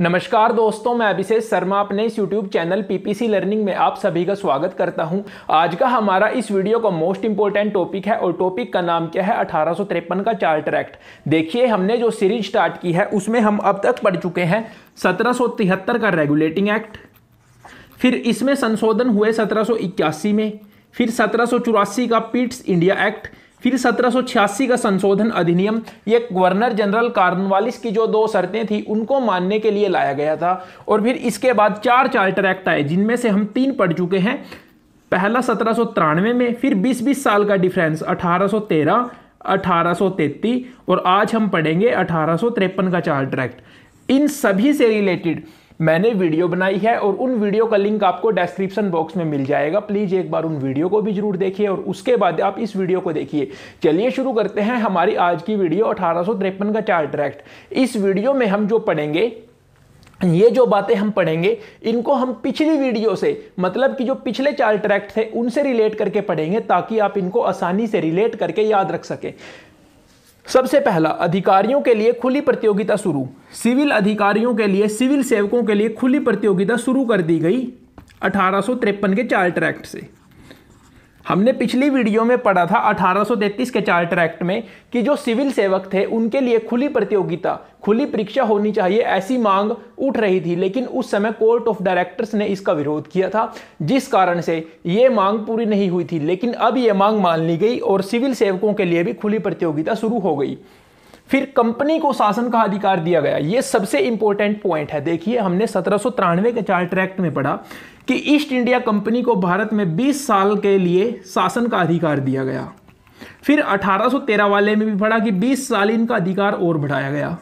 नमस्कार दोस्तों मैं अभिषेक शर्मा अपने इस यूट्यूब चैनल सी लर्निंग में आप सभी का स्वागत करता हूं आज का हमारा इस वीडियो का मोस्ट इंपॉर्टेंट टॉपिक है और टॉपिक का नाम क्या है अठारह का चार्टर एक्ट देखिए हमने जो सीरीज स्टार्ट की है उसमें हम अब तक पढ़ चुके हैं सत्रह का रेगुलेटिंग एक्ट फिर इसमें संशोधन हुए सत्रह में फिर सत्रह का पीट्स इंडिया एक्ट फिर 1786 का संशोधन अधिनियम ये गवर्नर जनरल कार्नवालिस की जो दो शर्तें थी उनको मानने के लिए लाया गया था और फिर इसके बाद चार चार्टर एक्ट आए जिनमें से हम तीन पढ़ चुके हैं पहला सत्रह में फिर 20-20 साल का डिफरेंस 1813 1833 और आज हम पढ़ेंगे अठारह का चार्टर एक्ट इन सभी से रिलेटेड मैंने वीडियो बनाई है और उन वीडियो का लिंक आपको डिस्क्रिप्शन बॉक्स में मिल जाएगा प्लीज़ एक बार उन वीडियो को भी जरूर देखिए और उसके बाद आप इस वीडियो को देखिए चलिए शुरू करते हैं हमारी आज की वीडियो अठारह का चार्टर एक्ट इस वीडियो में हम जो पढ़ेंगे ये जो बातें हम पढ़ेंगे इनको हम पिछली वीडियो से मतलब कि जो पिछले चार ट्रैक्ट थे उनसे रिलेट करके पढ़ेंगे ताकि आप इनको आसानी से रिलेट करके याद रख सकें सबसे पहला अधिकारियों के लिए खुली प्रतियोगिता शुरू सिविल अधिकारियों के लिए सिविल सेवकों के लिए खुली प्रतियोगिता शुरू कर दी गई अठारह के चार्टर एक्ट से हमने पिछली वीडियो में पढ़ा था 1833 के चार्टर एक्ट में कि जो सिविल सेवक थे उनके लिए खुली प्रतियोगिता खुली परीक्षा होनी चाहिए ऐसी मांग उठ रही थी लेकिन उस समय कोर्ट ऑफ डायरेक्टर्स ने इसका विरोध किया था जिस कारण से ये मांग पूरी नहीं हुई थी लेकिन अब ये मांग मान ली गई और सिविल सेवकों के लिए भी खुली प्रतियोगिता शुरू हो गई फिर कंपनी को शासन का अधिकार दिया गया यह सबसे इंपॉर्टेंट पॉइंट है देखिए हमने सत्रह के चार्टर एक्ट में पढ़ा कि ईस्ट इंडिया कंपनी को भारत में 20 साल के लिए शासन का अधिकार दिया गया फिर 1813 वाले में भी पढ़ा कि 20 साल इनका अधिकार और बढ़ाया गया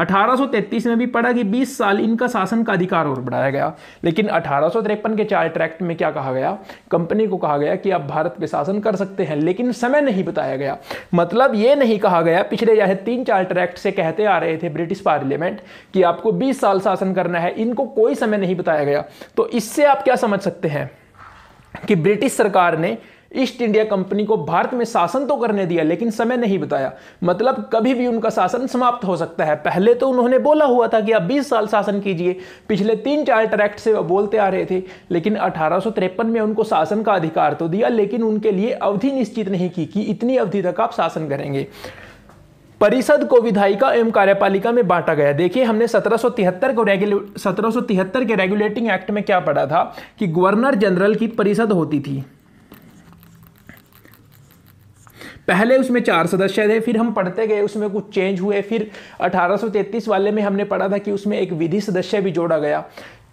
1833 में भी पढ़ा कि 20 साल इनका शासन का अधिकार और बढ़ाया गया लेकिन अठारह के चार्टर एक्ट में क्या कहा गया कंपनी को कहा गया कि आप भारत पे शासन कर सकते हैं लेकिन समय नहीं बताया गया मतलब ये नहीं कहा गया पिछले जैसे तीन चार्टर एक्ट से कहते आ रहे थे ब्रिटिश पार्लियामेंट कि आपको बीस साल शासन करना है इनको कोई समय नहीं बताया गया तो इससे आप क्या समझ सकते हैं कि ब्रिटिश सरकार ने ईस्ट इंडिया कंपनी को भारत में शासन तो करने दिया लेकिन समय नहीं बताया मतलब कभी भी उनका शासन समाप्त हो सकता है पहले तो उन्होंने बोला हुआ था कि आप 20 साल शासन कीजिए पिछले तीन चार्टर एक्ट से वह बोलते आ रहे थे लेकिन अठारह में उनको शासन का अधिकार तो दिया लेकिन उनके लिए अवधि निश्चित नहीं की कि इतनी अवधि तक आप शासन करेंगे परिषद को विधायिका एवं कार्यपालिका में बांटा गया देखिए हमने 1773 को रेगुले 1773 के रेगुलेटिंग एक्ट में क्या पढ़ा था कि गवर्नर जनरल की परिषद होती थी पहले उसमें चार सदस्य थे फिर हम पढ़ते गए उसमें कुछ चेंज हुए फिर 1833 वाले में हमने पढ़ा था कि उसमें एक विधि सदस्य भी जोड़ा गया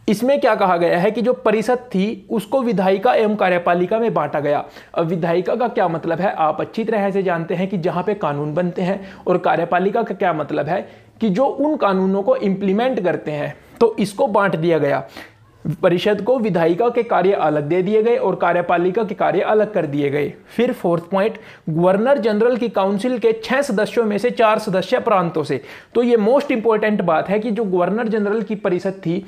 इसमें क्या कहा गया है कि जो परिषद थी उसको विधायिका एवं कार्यपालिका में बांटा गया अब विधायिका का क्या मतलब है आप अच्छी तरह से जानते हैं कि जहाँ पे कानून बनते हैं और कार्यपालिका का क्या मतलब है कि जो उन कानूनों को इम्प्लीमेंट करते हैं तो इसको बांट दिया गया परिषद को विधायिका के कार्य अलग दे दिए गए और कार्यपालिका के कार्य अलग कर दिए गए फिर फोर्थ पॉइंट गवर्नर जनरल की काउंसिल के छह सदस्यों में से चार सदस्य प्रांतों से तो ये मोस्ट इंपॉर्टेंट बात है कि जो गवर्नर जनरल की परिषद थी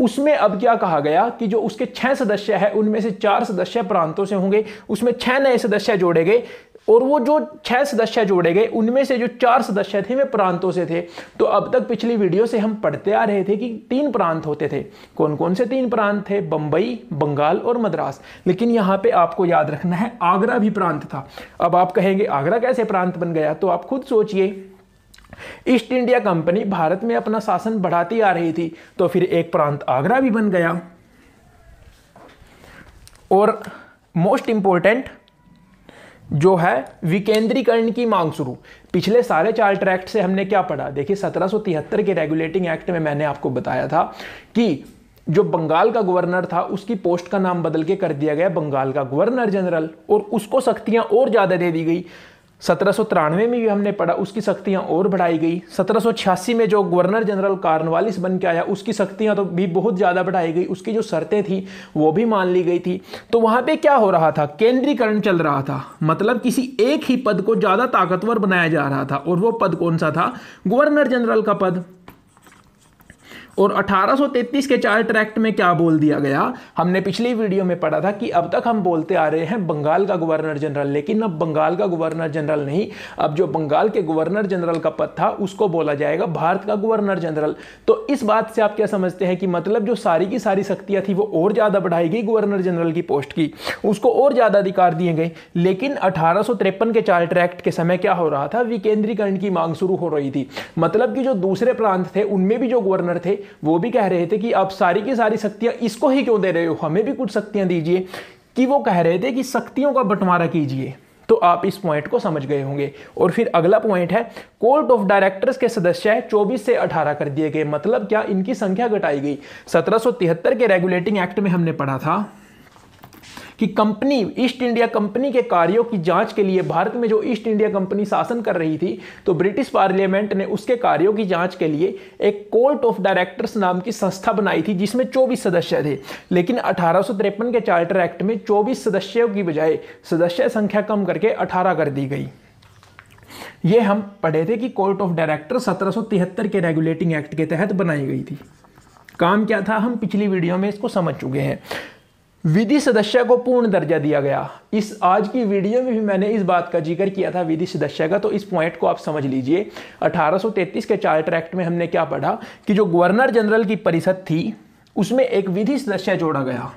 उसमें अब क्या कहा गया कि जो उसके छह सदस्य है उनमें से चार सदस्य प्रांतों से होंगे उसमें छह नए सदस्य जोड़े गए और वो जो छह सदस्य जोड़े गए उनमें से जो चार सदस्य थे वे प्रांतों से थे तो अब तक पिछली वीडियो से हम पढ़ते आ रहे थे कि तीन प्रांत होते थे कौन कौन से तीन प्रांत थे बंबई बंगाल और मद्रास लेकिन यहाँ पे आपको याद रखना है आगरा भी प्रांत था अब आप कहेंगे आगरा कैसे प्रांत बन गया तो आप खुद सोचिए ईस्ट इंडिया कंपनी भारत में अपना शासन बढ़ाती आ रही थी तो फिर एक प्रांत आगरा भी बन गया और मोस्ट इंपॉर्टेंट जो है विकेंद्रीकरण की मांग शुरू पिछले सारे चार ट्रैक्ट से हमने क्या पढ़ा देखिए सत्रह के रेगुलेटिंग एक्ट में मैंने आपको बताया था कि जो बंगाल का गवर्नर था उसकी पोस्ट का नाम बदल के कर दिया गया बंगाल का गवर्नर जनरल और उसको शक्तियां और ज़्यादा दे दी गई सत्रह में भी हमने पढ़ा उसकी शक्तियाँ और बढ़ाई गई सत्रह में जो गवर्नर जनरल कार्नवालिस बन के आया उसकी शक्तियाँ तो भी बहुत ज़्यादा बढ़ाई गई उसकी जो शर्तें थी वो भी मान ली गई थी तो वहाँ पे क्या हो रहा था केंद्रीकरण चल रहा था मतलब किसी एक ही पद को ज़्यादा ताकतवर बनाया जा रहा था और वो पद कौन सा था गवर्नर जनरल का पद और 1833 के चार्टर एक्ट में क्या बोल दिया गया हमने पिछली वीडियो में पढ़ा था कि अब तक हम बोलते आ रहे हैं बंगाल का गवर्नर जनरल लेकिन अब बंगाल का गवर्नर जनरल नहीं अब जो बंगाल के गवर्नर जनरल का पद था उसको बोला जाएगा भारत का गवर्नर जनरल तो इस बात से आप क्या समझते हैं कि मतलब जो सारी की सारी शक्तियाँ थी वो और ज़्यादा बढ़ाई गई गवर्नर जनरल की पोस्ट की उसको और ज़्यादा अधिकार दिए गए लेकिन अठारह के चार्टर एक्ट के समय क्या हो रहा था विकेंद्रीकरण की मांग शुरू हो रही थी मतलब कि जो दूसरे प्रांत थे उनमें भी जो गवर्नर थे वो भी कह रहे थे कि आप सारी की सारी शक्तियां इसको ही क्यों दे रहे हो हमें भी कुछ शक्तियां दीजिए कि वो कह रहे थे कि शक्तियों का बंटवारा कीजिए तो आप इस पॉइंट को समझ गए होंगे और फिर अगला पॉइंट है कोर्ट ऑफ डायरेक्टर्स के सदस्य है 24 से 18 कर दिए गए मतलब क्या इनकी संख्या घटाई गई 1773 के रेगुलेटिंग एक्ट में हमने पढ़ा था कि कंपनी ईस्ट इंडिया कंपनी के कार्यों की जांच के लिए भारत में जो ईस्ट इंडिया कंपनी शासन कर रही थी तो ब्रिटिश पार्लियामेंट ने उसके कार्यों की जांच के लिए एक कोर्ट ऑफ डायरेक्टर्स नाम की संस्था बनाई थी जिसमें चौबीस सदस्य थे लेकिन अठारह के चार्टर एक्ट में चौबीस सदस्यों की बजाय सदस्य संख्या कम करके अठारह कर दी गई ये हम पढ़े थे कि कोर्ट ऑफ डायरेक्टर 1773 के रेगुलेटिंग एक्ट के तहत बनाई गई थी काम क्या था हम पिछली वीडियो में इसको समझ चुके हैं विधि सदस्य को पूर्ण दर्जा दिया गया इस आज की वीडियो में भी मैंने इस बात का जिक्र किया था विधि सदस्य का तो इस पॉइंट को आप समझ लीजिए 1833 के चार्टर एक्ट में हमने क्या पढ़ा कि जो गवर्नर जनरल की परिषद थी उसमें एक विधि सदस्य जोड़ा गया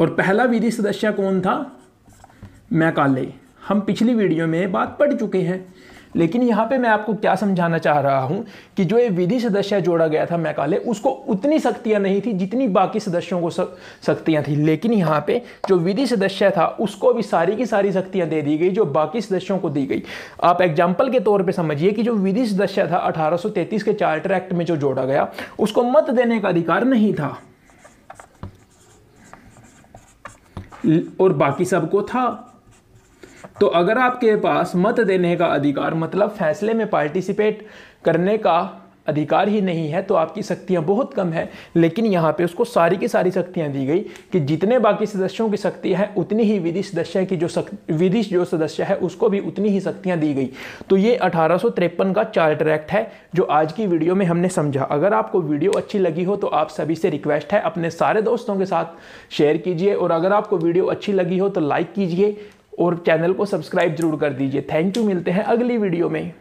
और पहला विधि सदस्य कौन था मैकाले हम पिछली वीडियो में बात पढ़ चुके हैं लेकिन यहाँ पे मैं आपको क्या समझाना चाह रहा हूँ कि जो ये विधि सदस्य जोड़ा गया था मैकाले उसको उतनी शक्तियाँ नहीं थी जितनी बाकी सदस्यों को शक्तियाँ थी लेकिन यहाँ पे जो विधि सदस्य था उसको भी सारी की सारी शक्तियाँ दे दी गई जो बाकी सदस्यों को दी गई आप एग्जाम्पल के तौर पर समझिए कि जो विधि सदस्य था अठारह के चार्टर एक्ट में जो जोड़ा गया उसको मत देने का अधिकार नहीं था और बाकी सबको था तो अगर आपके पास मत देने का अधिकार मतलब फैसले में पार्टिसिपेट करने का अधिकार ही नहीं है तो आपकी शक्तियाँ बहुत कम है लेकिन यहाँ पे उसको सारी की सारी शक्तियाँ दी गई कि जितने बाकी सदस्यों की शक्ति है उतनी ही विधि सदस्य की जो शक्ति विधि जो सदस्य है उसको भी उतनी ही शक्तियाँ दी गई तो ये अठारह का चार्टर एक्ट है जो आज की वीडियो में हमने समझा अगर आपको वीडियो अच्छी लगी हो तो आप सभी से रिक्वेस्ट है अपने सारे दोस्तों के साथ शेयर कीजिए और अगर आपको वीडियो अच्छी लगी हो तो लाइक कीजिए और चैनल को सब्सक्राइब जरूर कर दीजिए थैंक यू मिलते हैं अगली वीडियो में